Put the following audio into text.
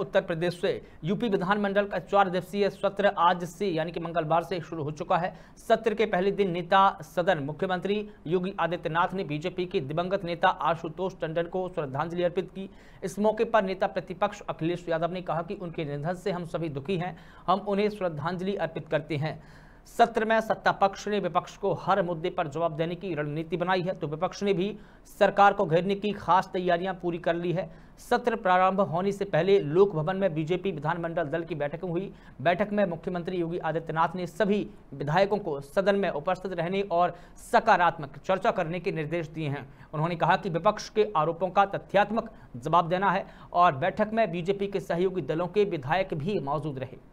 उत्तर प्रदेश से यूपी विधानमंडल का चार दिवसीय सत्र आज से यानी कि मंगलवार से शुरू हो चुका है सत्र के पहले दिन नेता सदन मुख्यमंत्री योगी आदित्यनाथ ने बीजेपी के दिवंगत नेता आशुतोष टंडन को श्रद्धांजलि अर्पित की इस मौके पर नेता प्रतिपक्ष अखिलेश यादव ने कहा कि उनके निधन से हम सभी दुखी हैं हम उन्हें श्रद्धांजलि अर्पित करते हैं सत्र में सत्ता पक्ष ने विपक्ष को हर मुद्दे पर जवाब देने की रणनीति बनाई है तो विपक्ष ने भी सरकार को घेरने की खास तैयारियां पूरी कर ली है सत्र प्रारंभ होने से पहले लोक भवन में बीजेपी विधानमंडल दल की बैठक हुई बैठक में मुख्यमंत्री योगी आदित्यनाथ ने सभी विधायकों को सदन में उपस्थित रहने और सकारात्मक चर्चा करने के निर्देश दिए हैं उन्होंने कहा कि विपक्ष के आरोपों का तथ्यात्मक जवाब देना है और बैठक में बीजेपी के सहयोगी दलों के विधायक भी मौजूद रहे